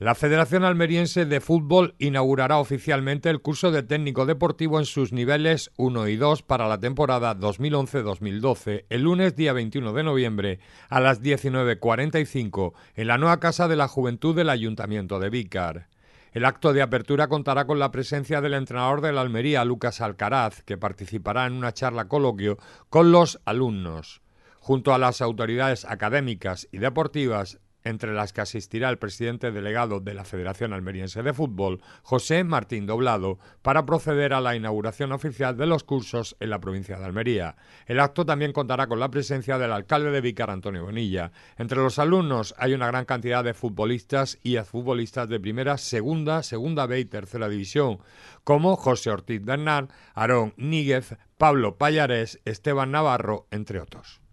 La Federación Almeriense de Fútbol inaugurará oficialmente el curso de técnico deportivo en sus niveles 1 y 2 para la temporada 2011-2012 el lunes día 21 de noviembre a las 19.45 en la nueva Casa de la Juventud del Ayuntamiento de Vícar. El acto de apertura contará con la presencia del entrenador de la Almería, Lucas Alcaraz, que participará en una charla coloquio con los alumnos. Junto a las autoridades académicas y deportivas entre las que asistirá el presidente delegado de la Federación Almeriense de Fútbol, José Martín Doblado, para proceder a la inauguración oficial de los cursos en la provincia de Almería. El acto también contará con la presencia del alcalde de Vicar, Antonio Bonilla. Entre los alumnos hay una gran cantidad de futbolistas y exfutbolistas de primera, segunda, segunda B y tercera división, como José Ortiz Bernal, Aarón Níguez, Pablo Payares, Esteban Navarro, entre otros.